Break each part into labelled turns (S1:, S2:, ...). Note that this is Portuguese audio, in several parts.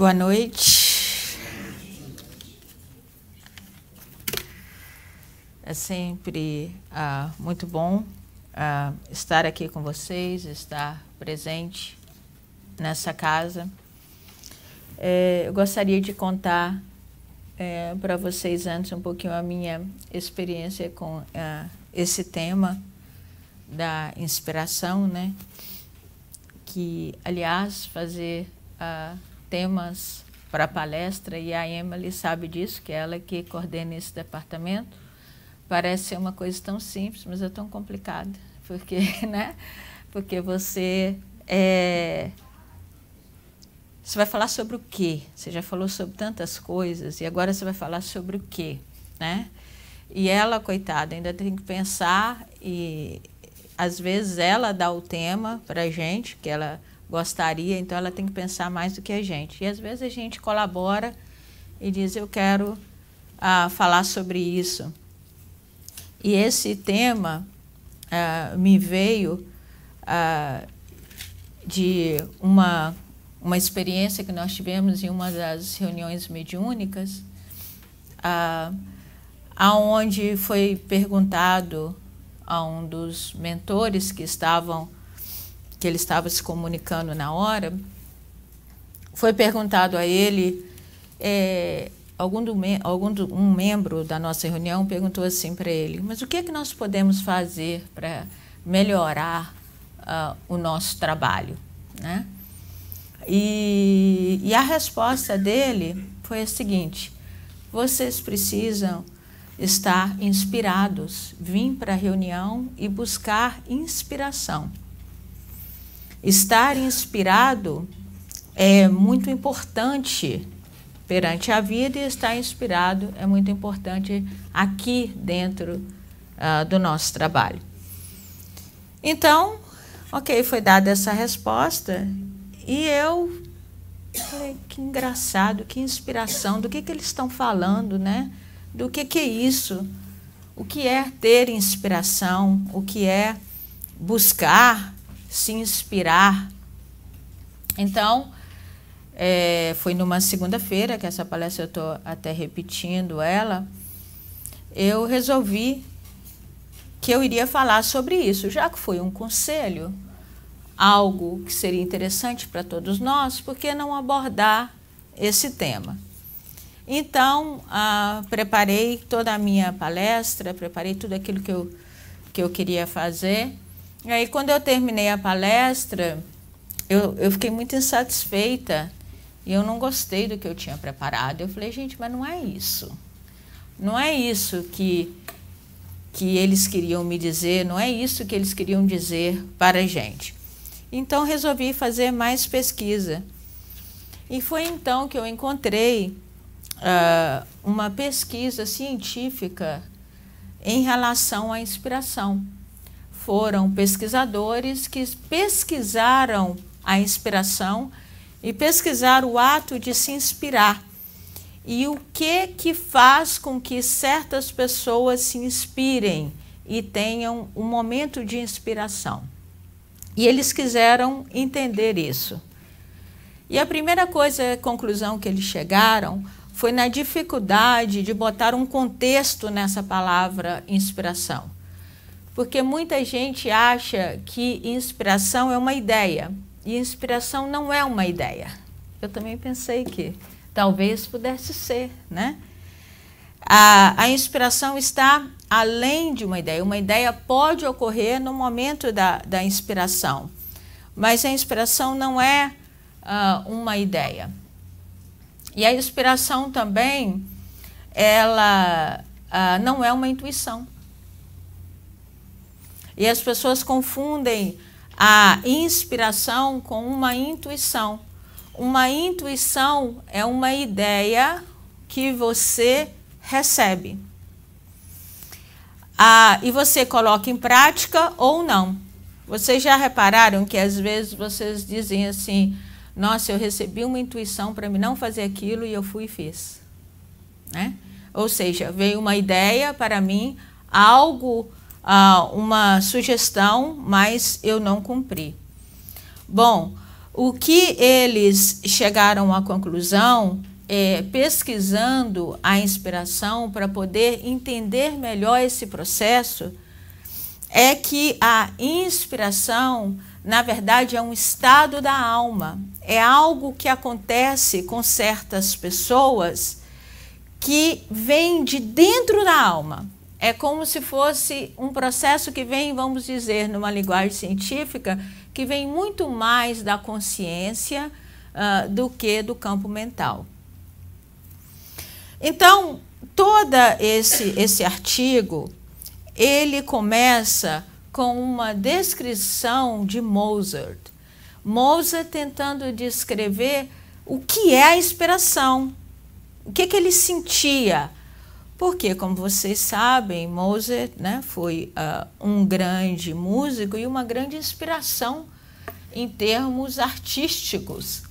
S1: boa noite. É sempre ah, muito bom ah, estar aqui com vocês, estar presente nessa casa. É, eu gostaria de contar é, para vocês antes um pouquinho a minha experiência com ah, esse tema da inspiração, né? Que, aliás, fazer a ah, temas para palestra e a Emily sabe disso, que é ela que coordena esse departamento. Parece ser uma coisa tão simples, mas é tão complicada, porque, né? Porque você é, você vai falar sobre o quê? Você já falou sobre tantas coisas e agora você vai falar sobre o quê, né? E ela, coitada, ainda tem que pensar e às vezes ela dá o tema para gente, que ela gostaria, então ela tem que pensar mais do que a gente. E às vezes a gente colabora e diz: Eu quero ah, falar sobre isso. E esse tema ah, me veio ah, de uma, uma experiência que nós tivemos em uma das reuniões mediúnicas, ah, aonde foi perguntado a um dos mentores que estavam que ele estava se comunicando na hora, foi perguntado a ele, é, algum, do, algum do, um membro da nossa reunião perguntou assim para ele, mas o que é que nós podemos fazer para melhorar uh, o nosso trabalho? Né? E, e a resposta dele foi a seguinte, vocês precisam estar inspirados, vir para a reunião e buscar inspiração. Estar inspirado é muito importante perante a vida e estar inspirado é muito importante aqui dentro uh, do nosso trabalho. Então, ok, foi dada essa resposta e eu falei, que engraçado, que inspiração, do que, que eles estão falando, né? Do que, que é isso? O que é ter inspiração? O que é buscar se inspirar. Então, é, foi numa segunda-feira, que essa palestra eu estou até repetindo ela, eu resolvi que eu iria falar sobre isso, já que foi um conselho, algo que seria interessante para todos nós, por que não abordar esse tema? Então, ah, preparei toda a minha palestra, preparei tudo aquilo que eu, que eu queria fazer e aí, quando eu terminei a palestra, eu, eu fiquei muito insatisfeita e eu não gostei do que eu tinha preparado. Eu falei, gente, mas não é isso. Não é isso que, que eles queriam me dizer, não é isso que eles queriam dizer para a gente. Então, resolvi fazer mais pesquisa. E foi então que eu encontrei uh, uma pesquisa científica em relação à inspiração foram pesquisadores que pesquisaram a inspiração e pesquisaram o ato de se inspirar e o que que faz com que certas pessoas se inspirem e tenham um momento de inspiração. E eles quiseram entender isso. E a primeira coisa, a conclusão que eles chegaram foi na dificuldade de botar um contexto nessa palavra inspiração. Porque muita gente acha que inspiração é uma ideia. E inspiração não é uma ideia. Eu também pensei que talvez pudesse ser, né? A, a inspiração está além de uma ideia. Uma ideia pode ocorrer no momento da, da inspiração, mas a inspiração não é uh, uma ideia. E a inspiração também, ela uh, não é uma intuição. E as pessoas confundem a inspiração com uma intuição. Uma intuição é uma ideia que você recebe. Ah, e você coloca em prática ou não. Vocês já repararam que às vezes vocês dizem assim: Nossa, eu recebi uma intuição para me não fazer aquilo e eu fui e fiz. Né? Ou seja, veio uma ideia para mim, algo uma sugestão, mas eu não cumpri. Bom, o que eles chegaram à conclusão é pesquisando a inspiração para poder entender melhor esse processo é que a inspiração, na verdade, é um estado da alma. É algo que acontece com certas pessoas que vem de dentro da alma. É como se fosse um processo que vem, vamos dizer, numa linguagem científica, que vem muito mais da consciência uh, do que do campo mental. Então, todo esse, esse artigo, ele começa com uma descrição de Mozart. Mozart tentando descrever o que é a inspiração, o que, que ele sentia, porque, como vocês sabem, Mozart né, foi uh, um grande músico e uma grande inspiração em termos artísticos.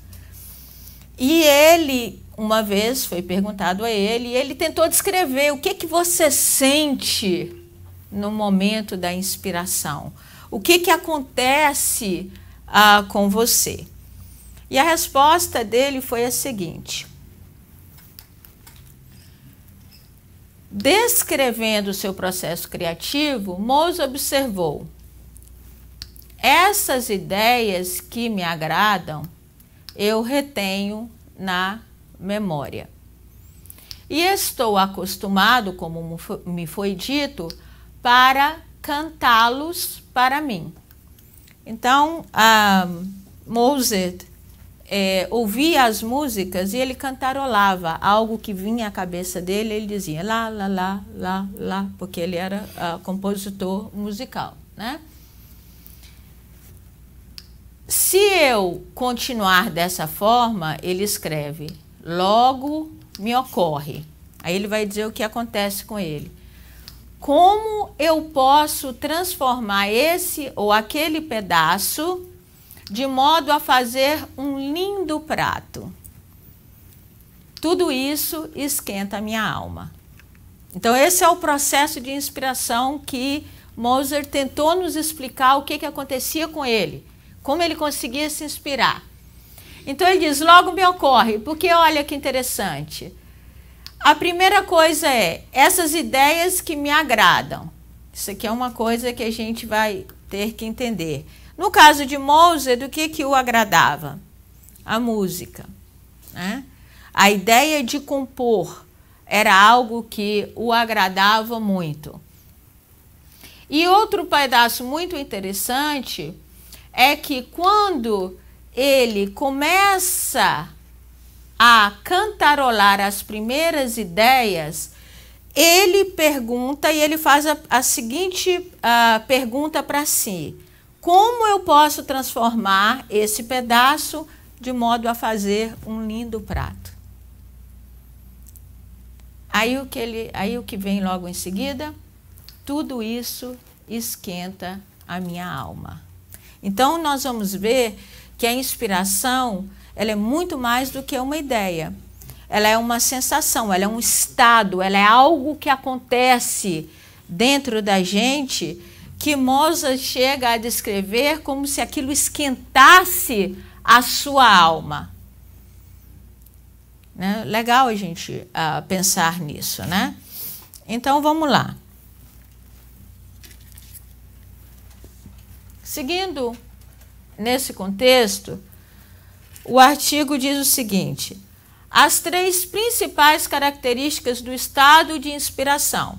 S1: E ele, uma vez foi perguntado a ele, e ele tentou descrever o que, que você sente no momento da inspiração. O que, que acontece ah, com você? E a resposta dele foi a seguinte: Descrevendo o seu processo criativo, Mose observou: essas ideias que me agradam, eu retenho na memória. E estou acostumado, como me foi dito, para cantá-los para mim. Então, um, ah, Mozart é, ouvia as músicas e ele cantarolava algo que vinha à cabeça dele, ele dizia lá, lá, lá, lá, lá, porque ele era uh, compositor musical, né? Se eu continuar dessa forma, ele escreve, logo me ocorre. Aí ele vai dizer o que acontece com ele. Como eu posso transformar esse ou aquele pedaço de modo a fazer um lindo prato. Tudo isso esquenta a minha alma. Então, esse é o processo de inspiração que Moser tentou nos explicar o que, que acontecia com ele, como ele conseguia se inspirar. Então, ele diz: logo me ocorre, porque olha que interessante. A primeira coisa é essas ideias que me agradam. Isso aqui é uma coisa que a gente vai ter que entender. No caso de Mozart, o que, que o agradava? A música. Né? A ideia de compor era algo que o agradava muito. E outro pedaço muito interessante é que quando ele começa a cantarolar as primeiras ideias, ele pergunta e ele faz a, a seguinte uh, pergunta para si: como eu posso transformar esse pedaço de modo a fazer um lindo prato? Aí o que, ele, aí o que vem logo em seguida? Tudo isso esquenta a minha alma. Então nós vamos ver que a inspiração ela é muito mais do que uma ideia. Ela é uma sensação, ela é um estado, ela é algo que acontece dentro da gente que Moza chega a descrever como se aquilo esquentasse a sua alma. Né? Legal a gente uh, pensar nisso, né? Então vamos lá. Seguindo nesse contexto, o artigo diz o seguinte: as três principais características do estado de inspiração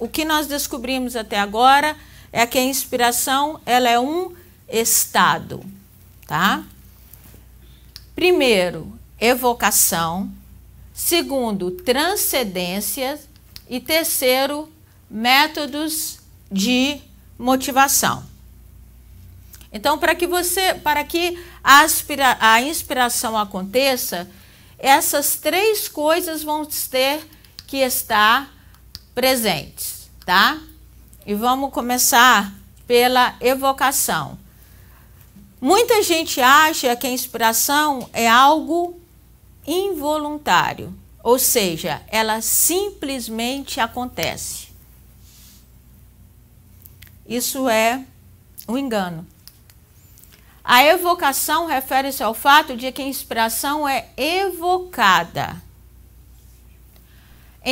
S1: o que nós descobrimos até agora é que a inspiração ela é um estado, tá? Primeiro, evocação. Segundo, transcendência. E terceiro, métodos de motivação. Então, para que você, para que a, aspira, a inspiração aconteça, essas três coisas vão ter que estar presentes, tá? E vamos começar pela evocação. Muita gente acha que a inspiração é algo involuntário, ou seja, ela simplesmente acontece. Isso é um engano. A evocação refere-se ao fato de que a inspiração é evocada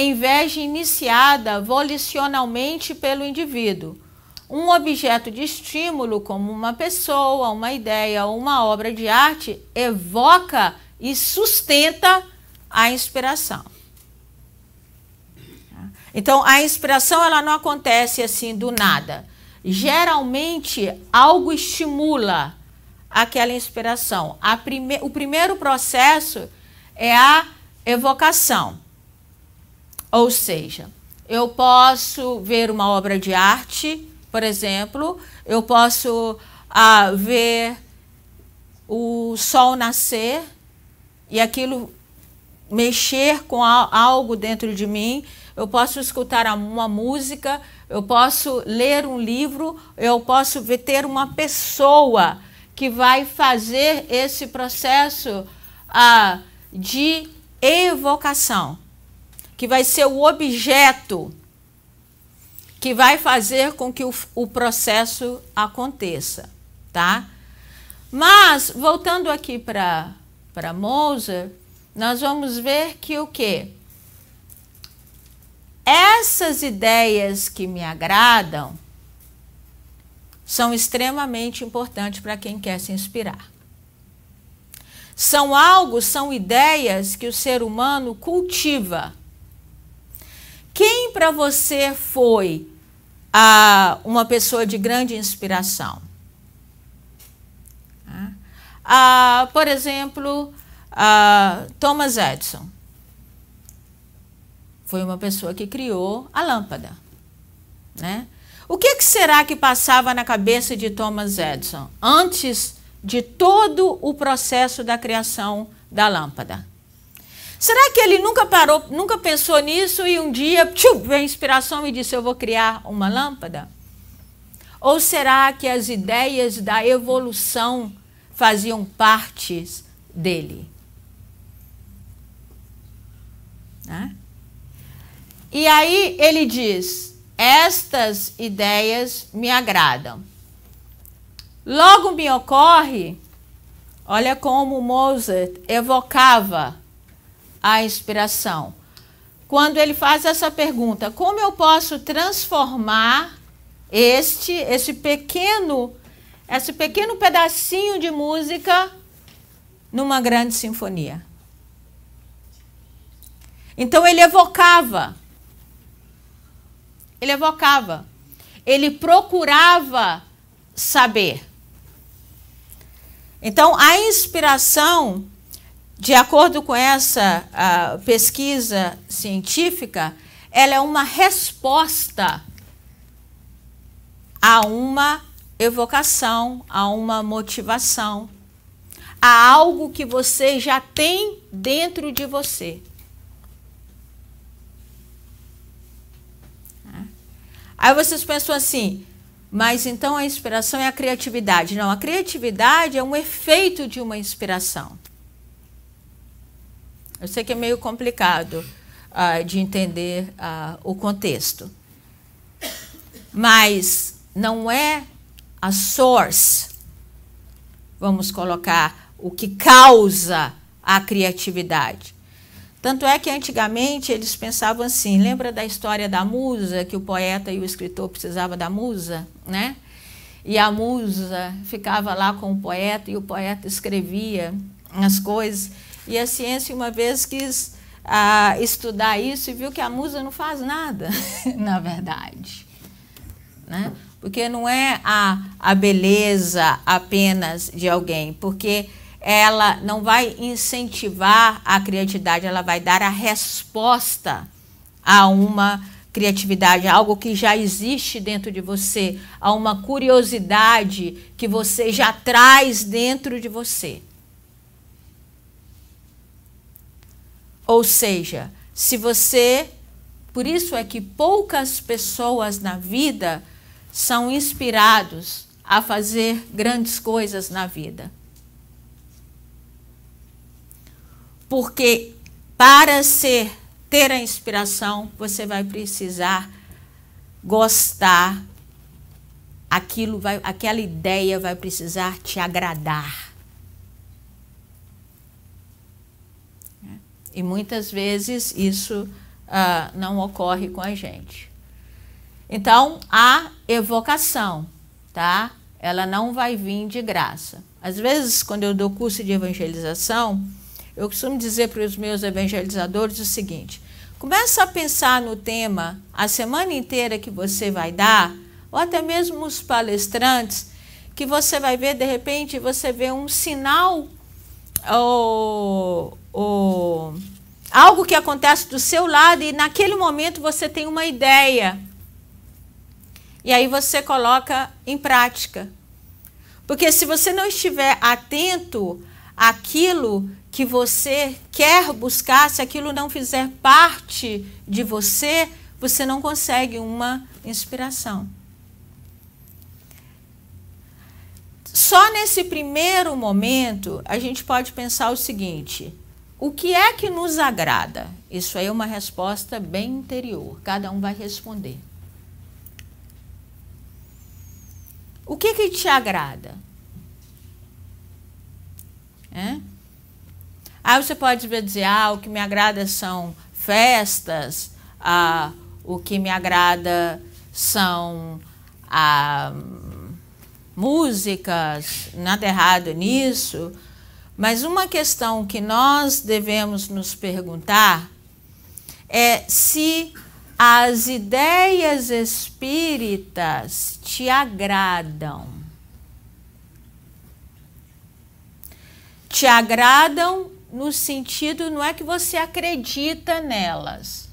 S1: inveja iniciada volicionalmente pelo indivíduo. Um objeto de estímulo, como uma pessoa, uma ideia ou uma obra de arte, evoca e sustenta a inspiração. Então, a inspiração ela não acontece assim do nada. Geralmente, algo estimula aquela inspiração. Prime o primeiro processo é a evocação. Ou seja, eu posso ver uma obra de arte, por exemplo, eu posso ah, ver o sol nascer e aquilo mexer com algo dentro de mim, eu posso escutar uma música, eu posso ler um livro, eu posso ter uma pessoa que vai fazer esse processo ah, de evocação que vai ser o objeto que vai fazer com que o, o processo aconteça, tá? Mas, voltando aqui para Moser, nós vamos ver que o que? Essas ideias que me agradam são extremamente importantes para quem quer se inspirar. São algo, são ideias que o ser humano cultiva quem para você foi uma pessoa de grande inspiração? Tá? por exemplo, Thomas Edison foi uma pessoa que criou a lâmpada, né? O que, que, será que passava na cabeça de Thomas Edison antes de todo o processo da criação da lâmpada? Será que ele nunca parou, nunca pensou nisso e um dia tchum, veio a inspiração e disse: Eu vou criar uma lâmpada? Ou será que as ideias da evolução faziam parte dele? Né? E aí ele diz: Estas ideias me agradam. Logo me ocorre, olha como Mozart evocava a inspiração. Quando ele faz essa pergunta, como eu posso transformar este, esse pequeno, esse pequeno pedacinho de música numa grande sinfonia? Então ele evocava. Ele evocava. Ele procurava saber. Então a inspiração de acordo com essa pesquisa científica, ela é uma resposta a uma evocação, a uma motivação, a algo que você já tem dentro de você. Aí vocês pensam assim, mas então a inspiração é a criatividade. Não, a criatividade é um efeito de uma inspiração. Eu sei que é meio complicado uh, de entender uh, o contexto, mas não é a source, vamos colocar, o que causa a criatividade. Tanto é que antigamente eles pensavam assim, lembra da história da musa, que o poeta e o escritor precisavam da musa, né? E a musa ficava lá com o poeta e o poeta escrevia as coisas. E a ciência uma vez quis ah, estudar isso e viu que a musa não faz nada, na verdade. Né? Porque não é a, a beleza apenas de alguém, porque ela não vai incentivar a criatividade, ela vai dar a resposta a uma criatividade, algo que já existe dentro de você, a uma curiosidade que você já traz dentro de você. Ou seja, se você. Por isso é que poucas pessoas na vida são inspirados a fazer grandes coisas na vida. Porque para ser ter a inspiração, você vai precisar gostar aquilo vai aquela ideia vai precisar te agradar. E muitas vezes isso ah, não ocorre com a gente. Então, a evocação, tá? Ela não vai vir de graça. Às vezes, quando eu dou curso de evangelização, eu costumo dizer para os meus evangelizadores o seguinte: começa a pensar no tema a semana inteira que você vai dar, ou até mesmo os palestrantes, que você vai ver, de repente, você vê um sinal ou o, algo que acontece do seu lado e naquele momento você tem uma ideia. E aí você coloca em prática. Porque se você não estiver atento àquilo que você quer buscar, se aquilo não fizer parte de você, você não consegue uma inspiração. Só nesse primeiro momento a gente pode pensar o seguinte: o que é que nos agrada? Isso aí é uma resposta bem interior. Cada um vai responder. O que que te agrada? É? Aí você pode dizer, ah, o que me agrada são festas, ah, o que me agrada são ah, músicas, nada errado nisso. Mas uma questão que nós devemos nos perguntar é se as ideias espíritas te agradam. Te agradam no sentido não é que você acredita nelas.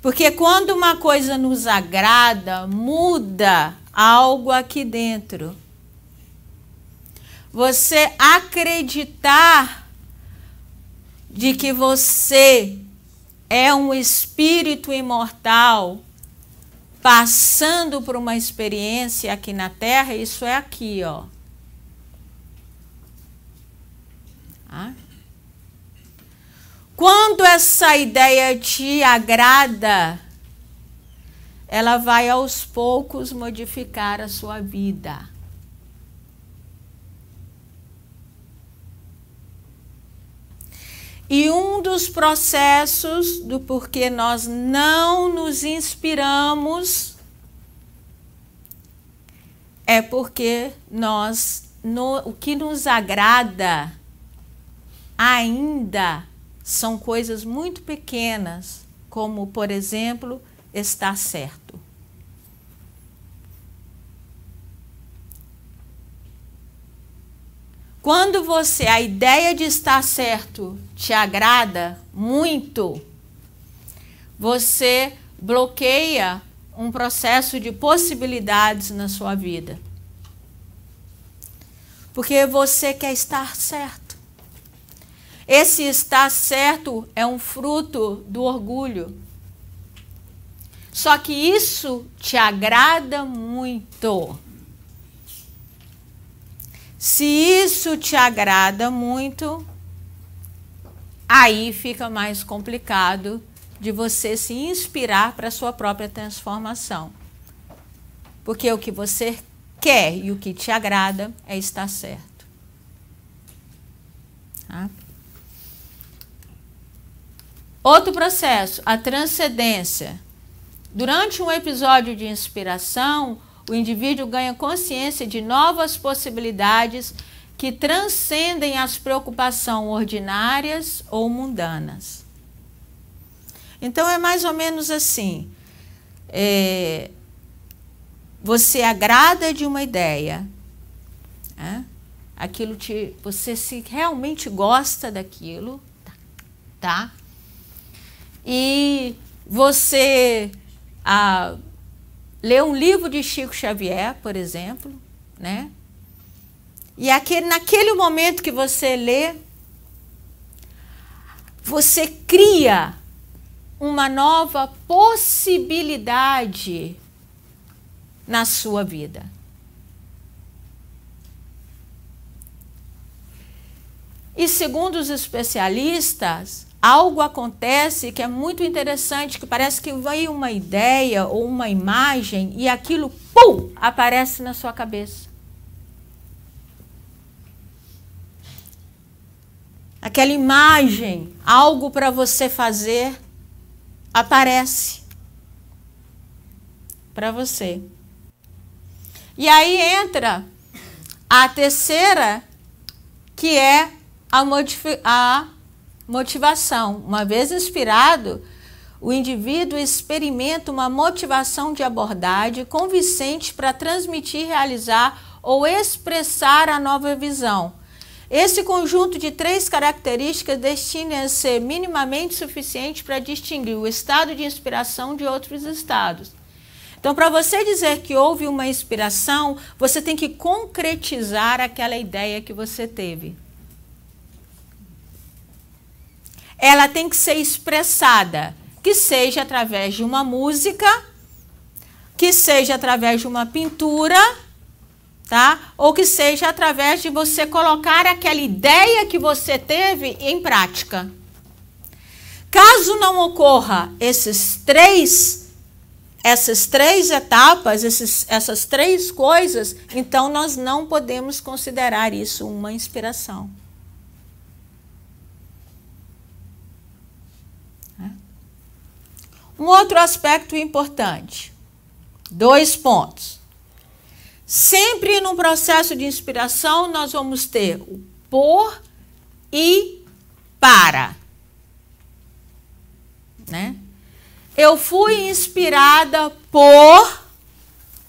S1: Porque quando uma coisa nos agrada, muda algo aqui dentro você acreditar de que você é um espírito imortal passando por uma experiência aqui na Terra, isso é aqui, ó. Ah. Quando essa ideia te agrada, ela vai aos poucos modificar a sua vida. E um dos processos do porquê nós não nos inspiramos é porque nós no, o que nos agrada ainda são coisas muito pequenas, como por exemplo, estar certo. Quando você, a ideia de estar certo te agrada muito, você bloqueia um processo de possibilidades na sua vida. Porque você quer estar certo. Esse estar certo é um fruto do orgulho. Só que isso te agrada muito. Se isso te agrada muito, aí fica mais complicado de você se inspirar para a sua própria transformação. Porque o que você quer e o que te agrada é estar certo. Tá? Outro processo, a transcendência. Durante um episódio de inspiração, o indivíduo ganha consciência de novas possibilidades que transcendem as preocupações ordinárias ou mundanas. Então é mais ou menos assim: é, você agrada de uma ideia, né? aquilo te, você se realmente gosta daquilo, tá, tá? E você ah, lê um livro de Chico Xavier, por exemplo, né? E aquele, naquele momento que você lê, você cria uma nova possibilidade na sua vida. E segundo os especialistas, algo acontece que é muito interessante, que parece que vem uma ideia ou uma imagem e aquilo, pum, aparece na sua cabeça. aquela imagem, algo para você fazer, aparece para você. E aí entra a terceira, que é a, a motivação. Uma vez inspirado, o indivíduo experimenta uma motivação de abordagem convincente para transmitir, realizar ou expressar a nova visão esse conjunto de três características destina a ser minimamente suficiente para distinguir o estado de inspiração de outros estados. Então, para você dizer que houve uma inspiração, você tem que concretizar aquela ideia que você teve. Ela tem que ser expressada, que seja através de uma música, que seja através de uma pintura tá? Ou que seja através de você colocar aquela ideia que você teve em prática. Caso não ocorra esses três, essas três etapas, esses, essas três coisas, então nós não podemos considerar isso uma inspiração. Né? Um outro aspecto importante, dois pontos Sempre no processo de inspiração, nós vamos ter o por e para. Né? Eu fui inspirada por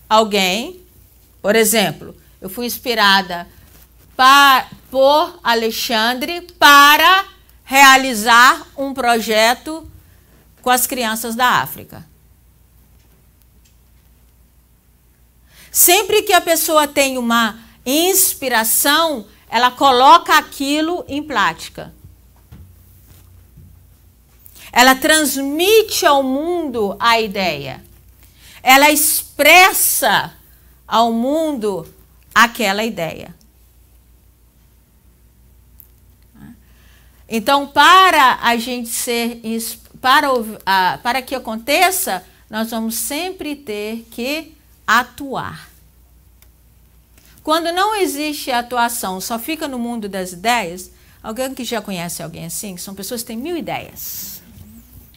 S1: alguém. Por exemplo, eu fui inspirada por Alexandre para realizar um projeto com as crianças da África. Sempre que a pessoa tem uma inspiração, ela coloca aquilo em prática. Ela transmite ao mundo a ideia. Ela expressa ao mundo aquela ideia. Então, para a gente ser para, ah, para que aconteça, nós vamos sempre ter que atuar. Quando não existe atuação, só fica no mundo das ideias. Alguém que já conhece alguém assim? São pessoas que têm mil ideias.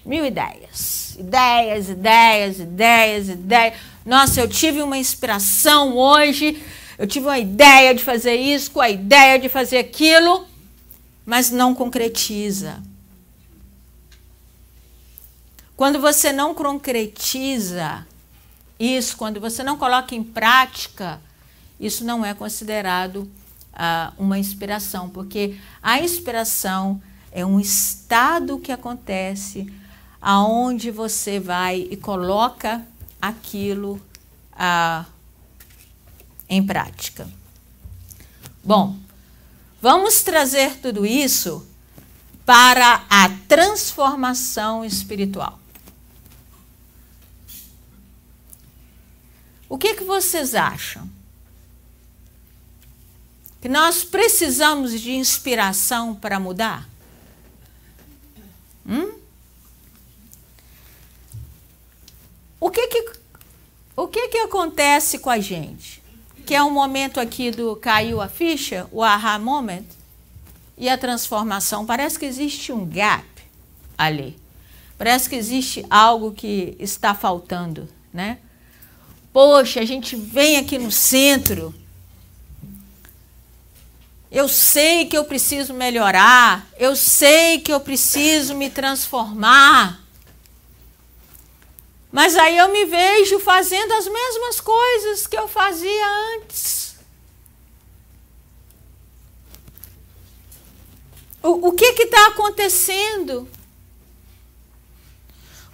S1: Mil ideias. Ideias, ideias, ideias, ideias. Nossa, eu tive uma inspiração hoje. Eu tive uma ideia de fazer isso, com a ideia de fazer aquilo, mas não concretiza. Quando você não concretiza, isso, quando você não coloca em prática, isso não é considerado ah, uma inspiração, porque a inspiração é um estado que acontece aonde você vai e coloca aquilo ah, em prática. Bom, vamos trazer tudo isso para a transformação espiritual. O que, é que vocês acham? Que nós precisamos de inspiração para mudar? Hum? O que que, o que que acontece com a gente? Que é um momento aqui do caiu a ficha, o aha moment, e a transformação. Parece que existe um gap ali. Parece que existe algo que está faltando, né? Poxa, a gente vem aqui no centro. Eu sei que eu preciso melhorar. Eu sei que eu preciso me transformar. Mas aí eu me vejo fazendo as mesmas coisas que eu fazia antes. O, o que está acontecendo?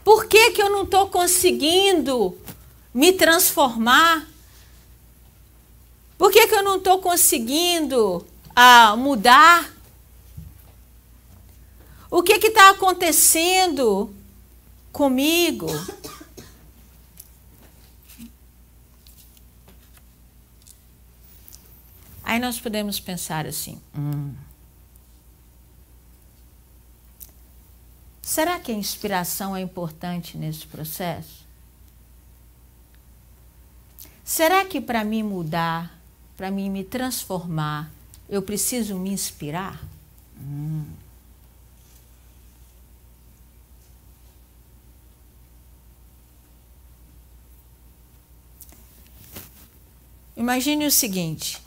S1: Por que, que eu não estou conseguindo me transformar? Por que, que eu não estou conseguindo ah, mudar? O que está acontecendo comigo? Aí nós podemos pensar assim: hum, será que a inspiração é importante nesse processo? Será que para me mudar, para mim me transformar, eu preciso me inspirar? Hum. Imagine o seguinte: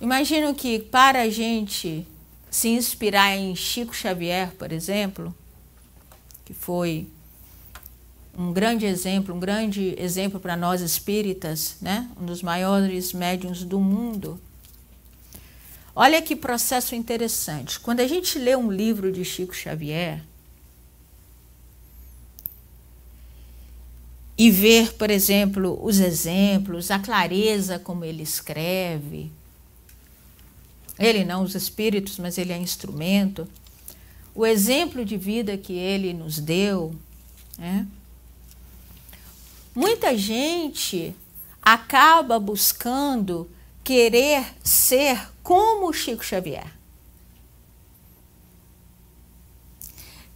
S1: imagino que para a gente se inspirar em Chico Xavier, por exemplo, que foi um grande exemplo, um grande exemplo para nós espíritas, né? um dos maiores médiums do mundo. Olha que processo interessante. Quando a gente lê um livro de Chico Xavier e ver, por exemplo, os exemplos, a clareza como ele escreve, ele não os espíritos, mas ele é instrumento, o exemplo de vida que ele nos deu, né? Muita gente acaba buscando querer ser como o Chico Xavier.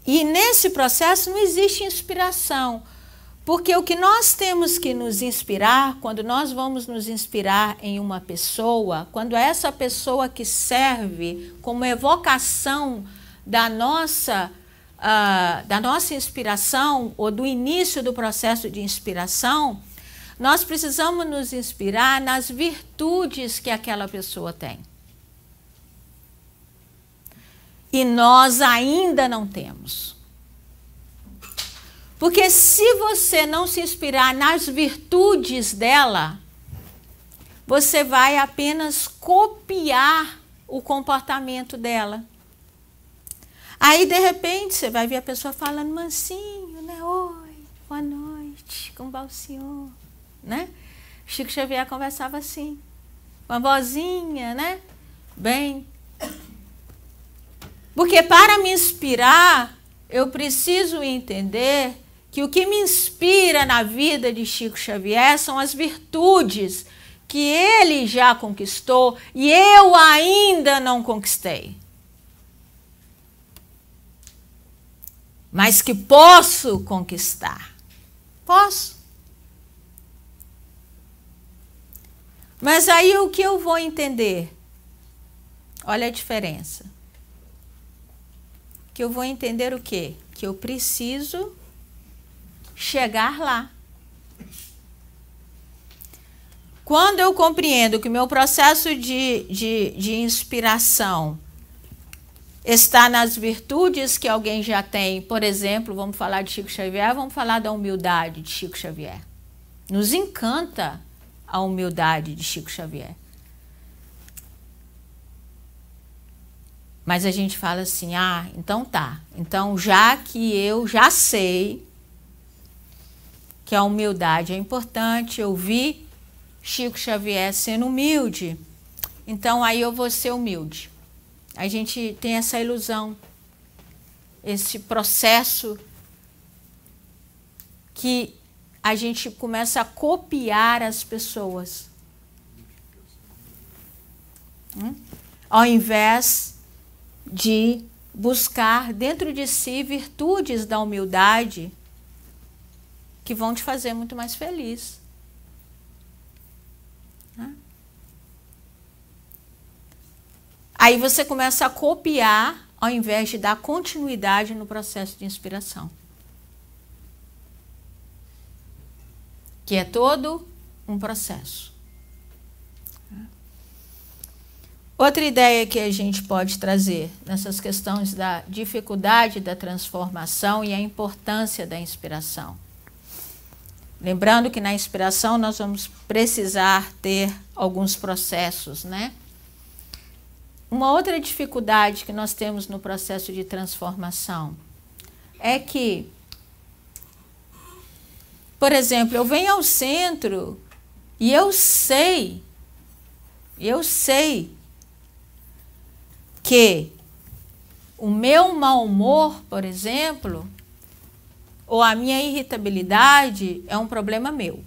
S1: E nesse processo não existe inspiração, porque o que nós temos que nos inspirar, quando nós vamos nos inspirar em uma pessoa, quando é essa pessoa que serve como evocação da nossa uh, da nossa inspiração ou do início do processo de inspiração, nós precisamos nos inspirar nas virtudes que aquela pessoa tem. E nós ainda não temos. Porque se você não se inspirar nas virtudes dela, você vai apenas copiar o comportamento dela. Aí, de repente, você vai ver a pessoa falando mansinho, né? Oi, boa noite, como vai o senhor? Né? Chico Xavier conversava assim, com a vozinha, né? Bem. Porque para me inspirar, eu preciso entender que o que me inspira na vida de Chico Xavier são as virtudes que ele já conquistou e eu ainda não conquistei. mas que posso conquistar. Posso. Mas aí o que eu vou entender? Olha a diferença. Que eu vou entender o quê? Que eu preciso chegar lá. Quando eu compreendo que meu processo de, de, de inspiração está nas virtudes que alguém já tem. Por exemplo, vamos falar de Chico Xavier, vamos falar da humildade de Chico Xavier. Nos encanta a humildade de Chico Xavier. Mas a gente fala assim: ah, então tá. Então, já que eu já sei que a humildade é importante, eu vi Chico Xavier sendo humilde, então aí eu vou ser humilde. A gente tem essa ilusão, esse processo que a gente começa a copiar as pessoas. Hum? Ao invés de buscar dentro de si virtudes da humildade que vão te fazer muito mais feliz. Aí você começa a copiar ao invés de dar continuidade no processo de inspiração. Que é todo um processo. Outra ideia que a gente pode trazer nessas questões da dificuldade da transformação e a importância da inspiração. Lembrando que na inspiração nós vamos precisar ter alguns processos, né? Uma outra dificuldade que nós temos no processo de transformação é que, por exemplo, eu venho ao centro e eu sei, eu sei que o meu mau humor, por exemplo, ou a minha irritabilidade é um problema meu.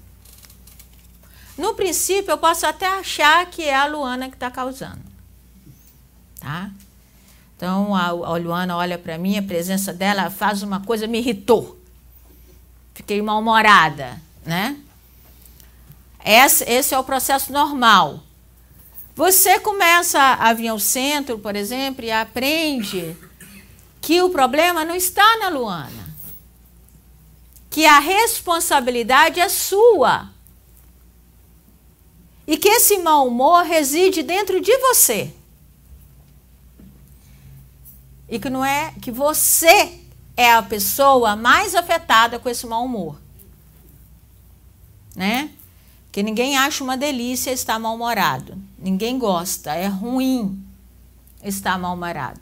S1: No princípio, eu posso até achar que é a Luana que está causando tá? Então a, a Luana olha para mim, a presença dela faz uma coisa me irritou. Fiquei mal-humorada, né? Esse, esse é o processo normal. Você começa a vir ao centro, por exemplo, e aprende que o problema não está na Luana. Que a responsabilidade é sua. E que esse mau humor reside dentro de você e que não é que você é a pessoa mais afetada com esse mau humor. Né? Que ninguém acha uma delícia estar mal-humorado. Ninguém gosta, é ruim estar mal-humorado.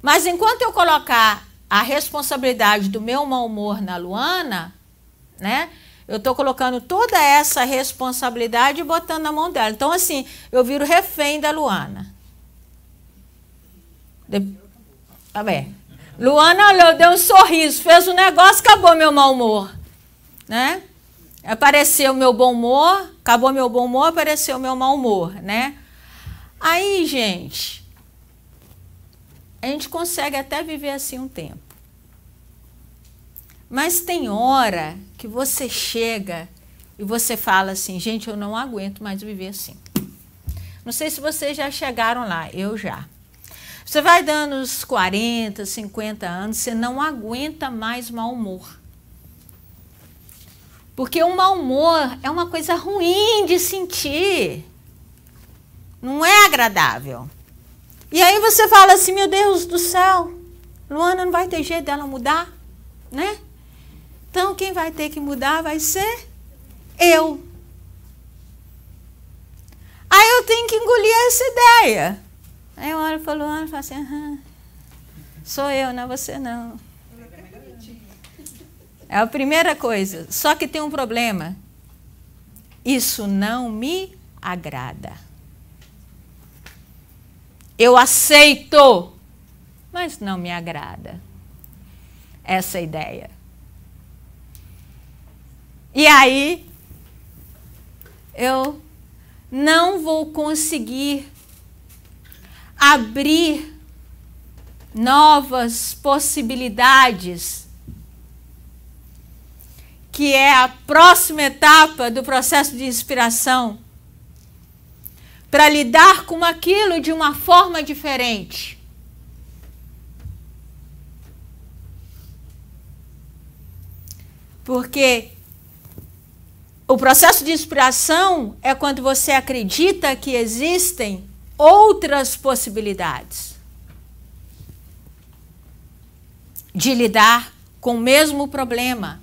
S1: Mas enquanto eu colocar a responsabilidade do meu mau humor na Luana, né? Eu estou colocando toda essa responsabilidade e botando na mão dela. Então, assim, eu viro refém da Luana. De Tá bem. Luana olhou, deu um sorriso, fez um negócio, acabou meu mau humor. Né? Apareceu meu bom humor, acabou meu bom humor, apareceu meu mau humor, né? Aí, gente, a gente consegue até viver assim um tempo. Mas tem hora que você chega e você fala assim, gente, eu não aguento mais viver assim. Não sei se vocês já chegaram lá, eu já. Você vai dando os 40, 50 anos, você não aguenta mais mau humor. Porque o mau humor é uma coisa ruim de sentir. Não é agradável. E aí você fala assim: meu Deus do céu, Luana não vai ter jeito dela mudar, né? Então quem vai ter que mudar vai ser eu. Aí eu tenho que engolir essa ideia. Aí uma hora falou, ah, falo assim, aham, sou eu, não é você não. É a primeira coisa. Só que tem um problema. Isso não me agrada. Eu aceito, mas não me agrada essa é ideia. E aí, eu não vou conseguir abrir novas possibilidades, que é a próxima etapa do processo de inspiração, para lidar com aquilo de uma forma diferente. Porque o processo de inspiração é quando você acredita que existem outras possibilidades de lidar com o mesmo problema,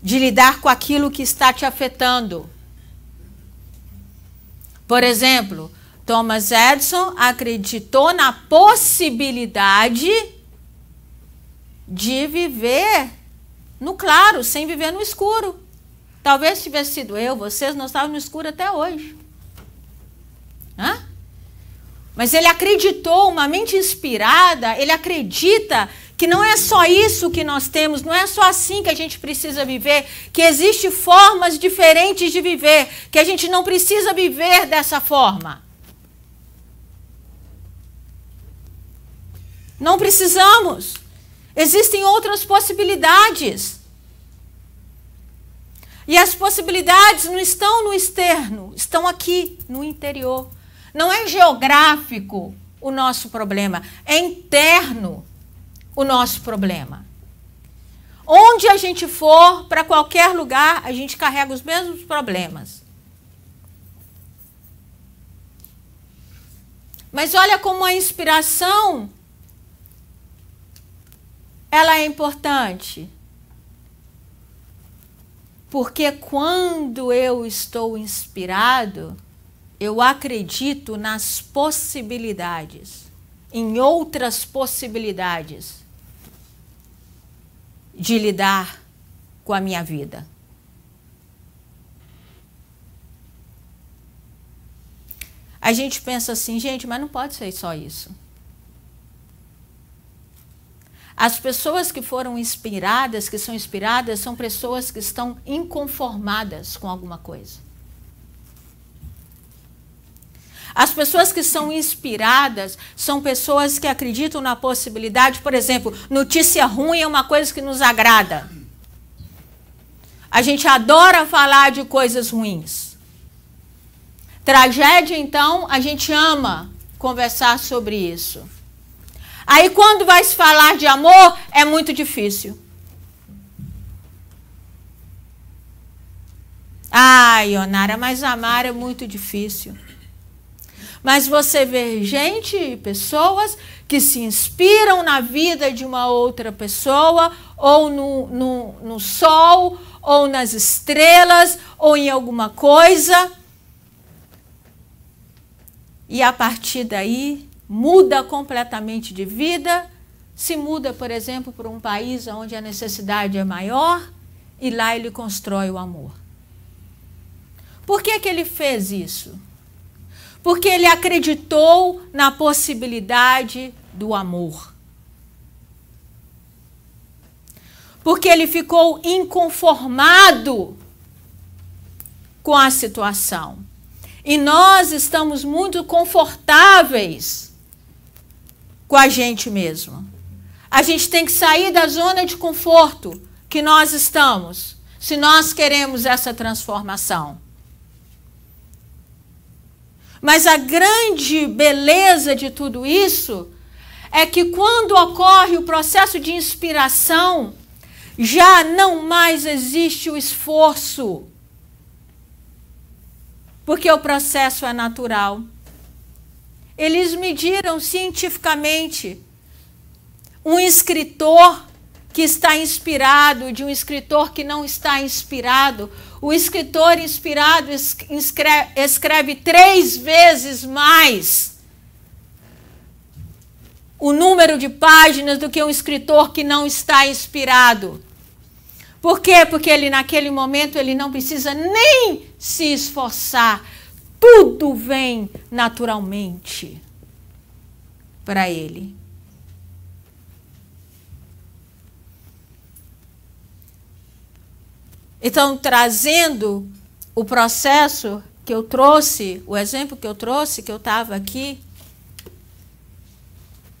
S1: de lidar com aquilo que está te afetando. Por exemplo, Thomas Edison acreditou na possibilidade de viver no claro, sem viver no escuro. Talvez tivesse sido eu, vocês, nós estávamos no escuro até hoje. Mas ele acreditou, uma mente inspirada, ele acredita que não é só isso que nós temos, não é só assim que a gente precisa viver, que existem formas diferentes de viver, que a gente não precisa viver dessa forma. Não precisamos. Existem outras possibilidades. E as possibilidades não estão no externo, estão aqui, no interior. Não é geográfico o nosso problema, é interno o nosso problema. Onde a gente for, para qualquer lugar, a gente carrega os mesmos problemas. Mas olha como a inspiração ela é importante. Porque quando eu estou inspirado, eu acredito nas possibilidades, em outras possibilidades de lidar com a minha vida. A gente pensa assim, gente, mas não pode ser só isso. As pessoas que foram inspiradas, que são inspiradas, são pessoas que estão inconformadas com alguma coisa. As pessoas que são inspiradas são pessoas que acreditam na possibilidade, por exemplo, notícia ruim é uma coisa que nos agrada. A gente adora falar de coisas ruins. Tragédia, então, a gente ama conversar sobre isso. Aí, quando vai se falar de amor, é muito difícil. Ai, Onara, mas amar é muito difícil mas você vê gente, pessoas que se inspiram na vida de uma outra pessoa, ou no, no, no sol, ou nas estrelas, ou em alguma coisa. E a partir daí muda completamente de vida. Se muda, por exemplo, para um país onde a necessidade é maior e lá ele constrói o amor. Por que, que ele fez isso? porque ele acreditou na possibilidade do amor. Porque ele ficou inconformado com a situação. E nós estamos muito confortáveis com a gente mesmo. A gente tem que sair da zona de conforto que nós estamos, se nós queremos essa transformação. Mas a grande beleza de tudo isso é que quando ocorre o processo de inspiração, já não mais existe o esforço. Porque o processo é natural. Eles mediram cientificamente um escritor que está inspirado de um escritor que não está inspirado, o escritor inspirado escreve, escreve três vezes mais o número de páginas do que um escritor que não está inspirado. Por quê? Porque ele naquele momento ele não precisa nem se esforçar. Tudo vem naturalmente para ele. Então, trazendo o processo que eu trouxe, o exemplo que eu trouxe, que eu estava aqui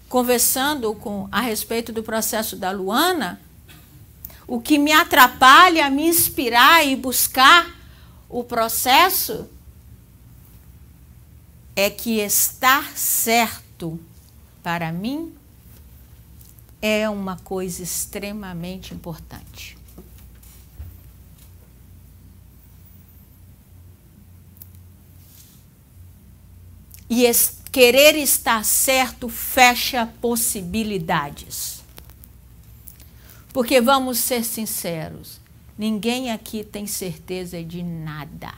S1: conversando com a respeito do processo da Luana, o que me atrapalha a me inspirar e buscar o processo é que estar certo para mim é uma coisa extremamente importante. E es querer estar certo fecha possibilidades. Porque vamos ser sinceros, ninguém aqui tem certeza de nada.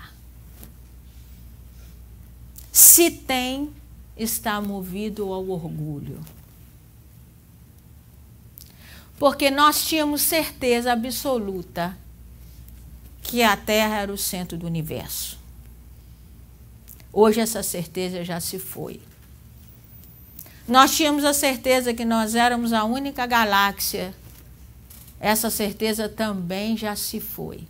S1: Se tem, está movido ao orgulho. Porque nós tínhamos certeza absoluta que a Terra era o centro do universo. Hoje essa certeza já se foi. Nós tínhamos a certeza que nós éramos a única galáxia. Essa certeza também já se foi.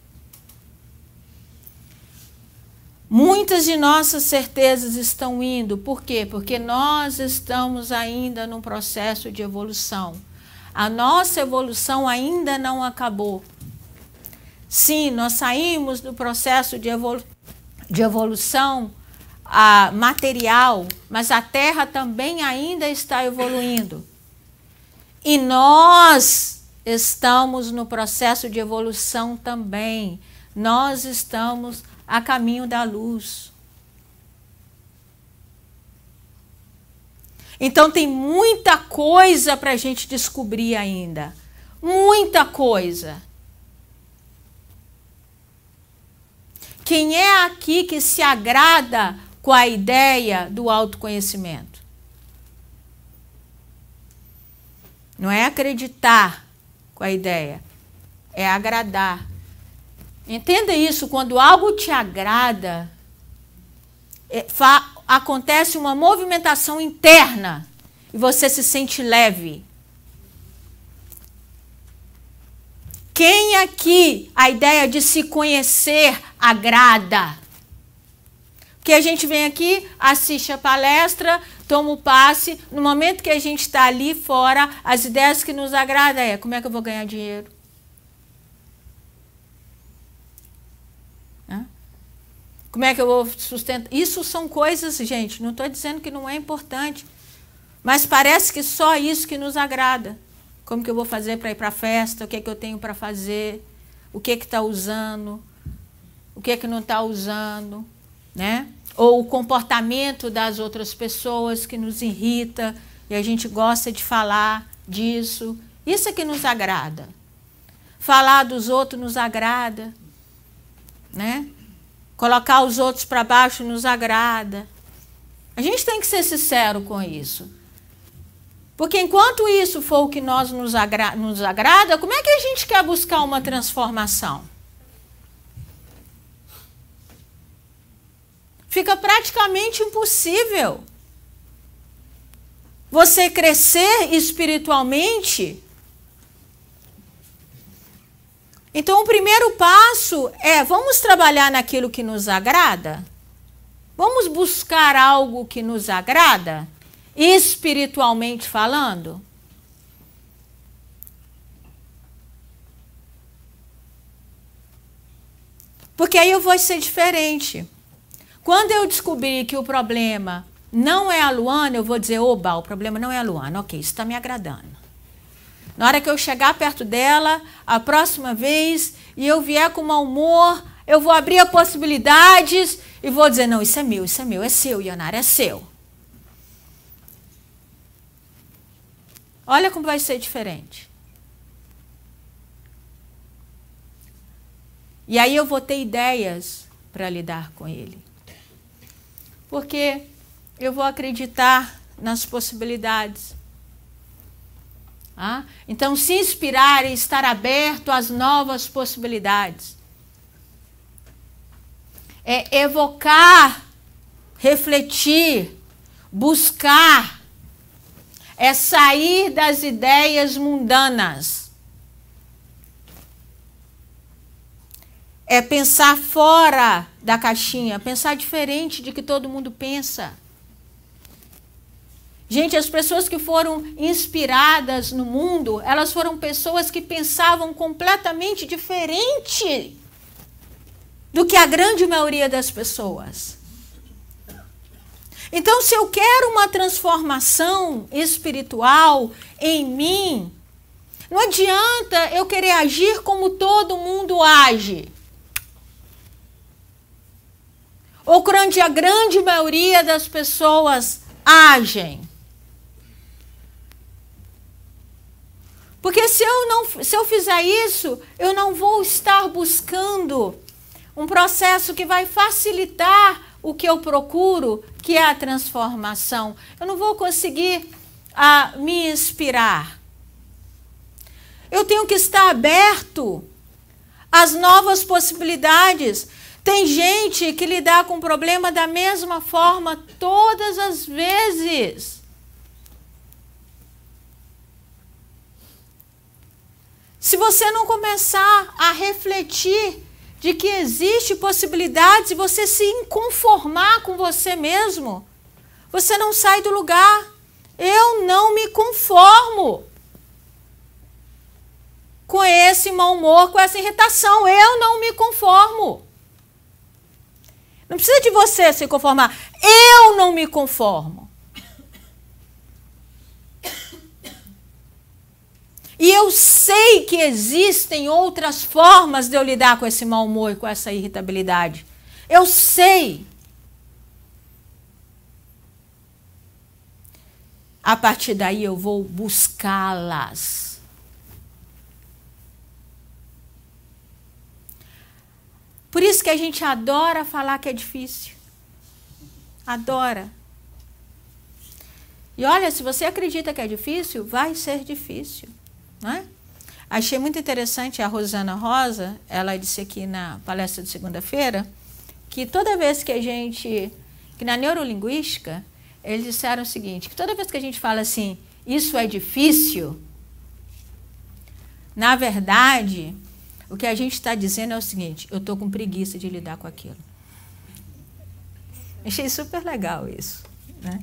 S1: Muitas de nossas certezas estão indo. Por quê? Porque nós estamos ainda num processo de evolução. A nossa evolução ainda não acabou. Sim, nós saímos do processo de, evolu de evolução a material, mas a Terra também ainda está evoluindo. E nós estamos no processo de evolução também. Nós estamos a caminho da luz. Então tem muita coisa para a gente descobrir ainda. Muita coisa. Quem é aqui que se agrada com a ideia do autoconhecimento. Não é acreditar com a ideia, é agradar. Entenda isso, quando algo te agrada, é, acontece uma movimentação interna e você se sente leve. Quem aqui a ideia de se conhecer agrada? que a gente vem aqui, assiste a palestra, toma o passe. No momento que a gente está ali fora, as ideias que nos agradam é como é que eu vou ganhar dinheiro? Como é que eu vou sustentar? Isso são coisas, gente, não estou dizendo que não é importante, mas parece que só isso que nos agrada. Como que eu vou fazer para ir para a festa? O que, é que eu tenho para fazer? O que é está usando? O que é que não está usando? Né? ou o comportamento das outras pessoas que nos irrita e a gente gosta de falar disso. Isso é que nos agrada. Falar dos outros nos agrada, né? Colocar os outros para baixo nos agrada. A gente tem que ser sincero com isso. Porque enquanto isso for o que nós nos, agra nos agrada, como é que a gente quer buscar uma transformação? Fica praticamente impossível você crescer espiritualmente. Então, o primeiro passo é: vamos trabalhar naquilo que nos agrada? Vamos buscar algo que nos agrada, espiritualmente falando? Porque aí eu vou ser diferente. Quando eu descobrir que o problema não é a Luana, eu vou dizer, oba, o problema não é a Luana. Ok, isso está me agradando. Na hora que eu chegar perto dela, a próxima vez, e eu vier com mau humor, eu vou abrir possibilidades e vou dizer, não, isso é meu, isso é meu, é seu, Ionara, é seu. Olha como vai ser diferente. E aí eu vou ter ideias para lidar com ele porque eu vou acreditar nas possibilidades. Ah? Então, se inspirar e estar aberto às novas possibilidades. É evocar, refletir, buscar. É sair das ideias mundanas. É pensar fora da caixinha, pensar diferente de que todo mundo pensa. Gente, as pessoas que foram inspiradas no mundo, elas foram pessoas que pensavam completamente diferente do que a grande maioria das pessoas. Então, se eu quero uma transformação espiritual em mim, não adianta eu querer agir como todo mundo age. ou quando a grande maioria das pessoas agem? Porque se eu, não, se eu fizer isso, eu não vou estar buscando um processo que vai facilitar o que eu procuro, que é a transformação. Eu não vou conseguir a, ah, me inspirar. Eu tenho que estar aberto às novas possibilidades. Tem gente que lidar com o problema da mesma forma todas as vezes. Se você não começar a refletir de que existe possibilidades e você se inconformar com você mesmo, você não sai do lugar. Eu não me conformo com esse mau humor, com essa irritação. Eu não me conformo. Não precisa de você se conformar. Eu não me conformo. E eu sei que existem outras formas de eu lidar com esse mau humor e com essa irritabilidade. Eu sei. A partir daí eu vou buscá-las. Por isso que a gente adora falar que é difícil. Adora. E olha, se você acredita que é difícil, vai ser difícil, não é? Achei muito interessante a Rosana Rosa, ela disse aqui na palestra de segunda-feira, que toda vez que a gente, que na neurolinguística, eles disseram o seguinte, que toda vez que a gente fala assim, isso é difícil, na verdade, o que a gente está dizendo é o seguinte: eu estou com preguiça de lidar com aquilo. Achei super legal isso. Né?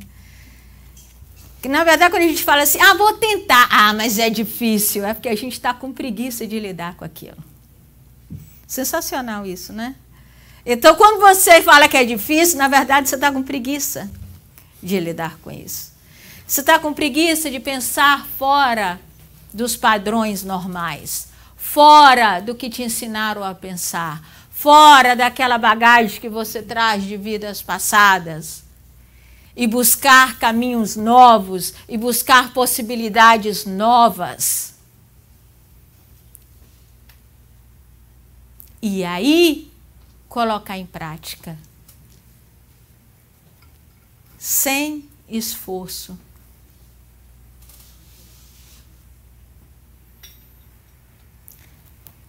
S1: Que, na verdade, quando a gente fala assim, ah, vou tentar, ah, mas é difícil, é porque a gente está com preguiça de lidar com aquilo. Sensacional isso, né? Então, quando você fala que é difícil, na verdade você está com preguiça de lidar com isso. Você está com preguiça de pensar fora dos padrões normais fora do que te ensinaram a pensar, fora daquela bagagem que você traz de vidas passadas. E buscar caminhos novos e buscar possibilidades novas. E aí, colocar em prática. Sem esforço.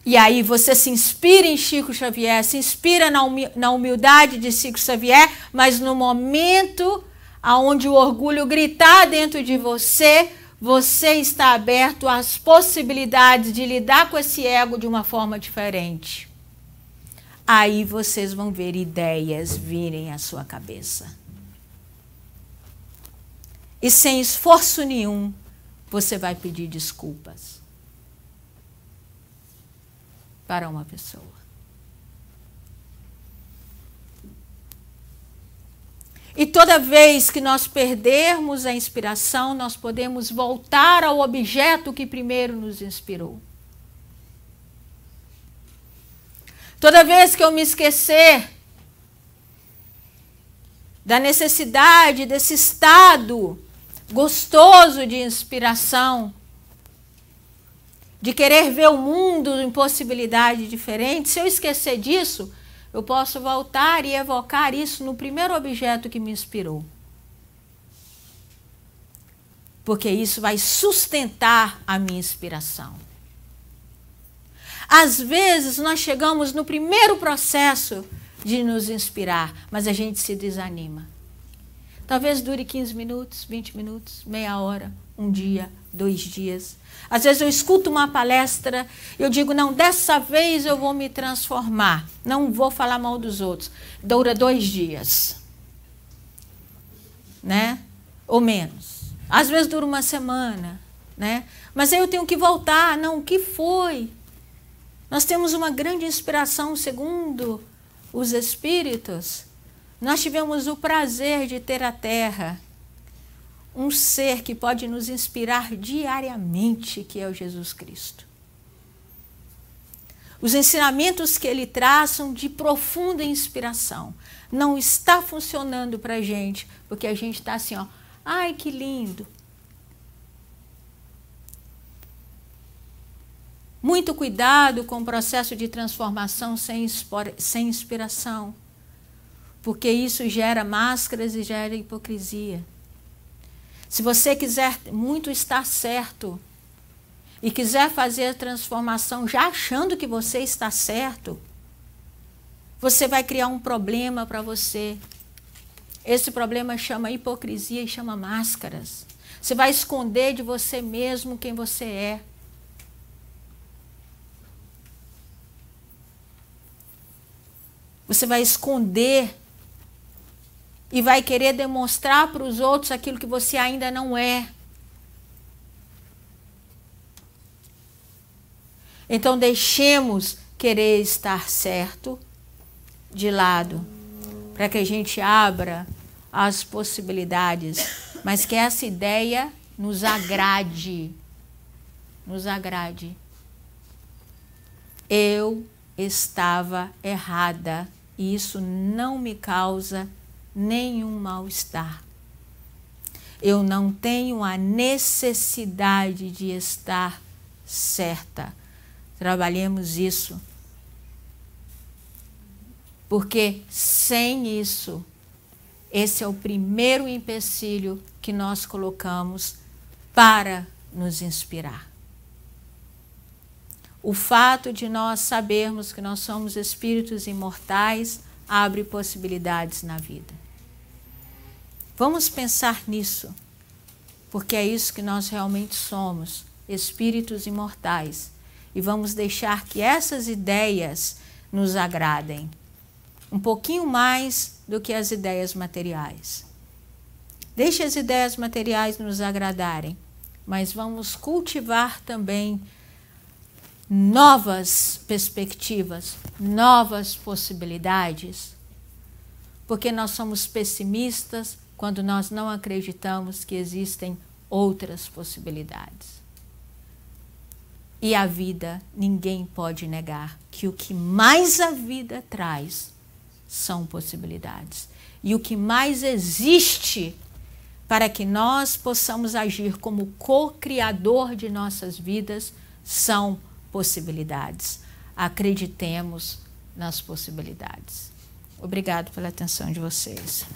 S1: E aí você se inspira em Chico Xavier, se inspira na humildade de Chico Xavier, mas no momento aonde o orgulho gritar dentro de você, você está aberto às possibilidades de lidar com esse ego de uma forma diferente. Aí vocês vão ver ideias virem à sua cabeça. E sem esforço nenhum, você vai pedir desculpas para uma pessoa. E toda vez que nós perdermos a inspiração, nós podemos voltar ao objeto que primeiro nos inspirou. Toda vez que eu me esquecer da necessidade desse estado gostoso de inspiração, de querer ver o mundo em possibilidade diferente, se eu esquecer disso, eu posso voltar e evocar isso no primeiro objeto que me inspirou. Porque isso vai sustentar a minha inspiração. Às vezes nós chegamos no primeiro processo de nos inspirar, mas a gente se desanima. Talvez dure 15 minutos, 20 minutos, meia hora, um dia, dois dias. Às vezes eu escuto uma palestra e eu digo, não, dessa vez eu vou me transformar, não vou falar mal dos outros. Dura dois dias, né? Ou menos. Às vezes dura uma semana, né? Mas aí eu tenho que voltar, não, o que foi? Nós temos uma grande inspiração, segundo os Espíritos. Nós tivemos o prazer de ter a terra um ser que pode nos inspirar diariamente, que é o Jesus Cristo. Os ensinamentos que ele traz são de profunda inspiração. Não está funcionando para a gente, porque a gente está assim, ó, ai que lindo. Muito cuidado com o processo de transformação sem, sem inspiração, porque isso gera máscaras e gera hipocrisia. Se você quiser muito estar certo e quiser fazer a transformação já achando que você está certo, você vai criar um problema para você. Esse problema chama hipocrisia e chama máscaras. Você vai esconder de você mesmo quem você é. Você vai esconder e vai querer demonstrar para os outros aquilo que você ainda não é. Então deixemos querer estar certo de lado, para que a gente abra as possibilidades, mas que essa ideia nos agrade. Nos agrade. Eu estava errada e isso não me causa nenhum mal-estar. Eu não tenho a necessidade de estar certa. Trabalhemos isso. Porque sem isso, esse é o primeiro empecilho que nós colocamos para nos inspirar. O fato de nós sabermos que nós somos espíritos imortais abre possibilidades na vida. Vamos pensar nisso, porque é isso que nós realmente somos, espíritos imortais, e vamos deixar que essas ideias nos agradem um pouquinho mais do que as ideias materiais. Deixe as ideias materiais nos agradarem, mas vamos cultivar também novas perspectivas, novas possibilidades, porque nós somos pessimistas, quando nós não acreditamos que existem outras possibilidades. E a vida, ninguém pode negar que o que mais a vida traz são possibilidades. E o que mais existe para que nós possamos agir como co-criador de nossas vidas são possibilidades. Acreditemos nas possibilidades. Obrigado pela atenção de vocês.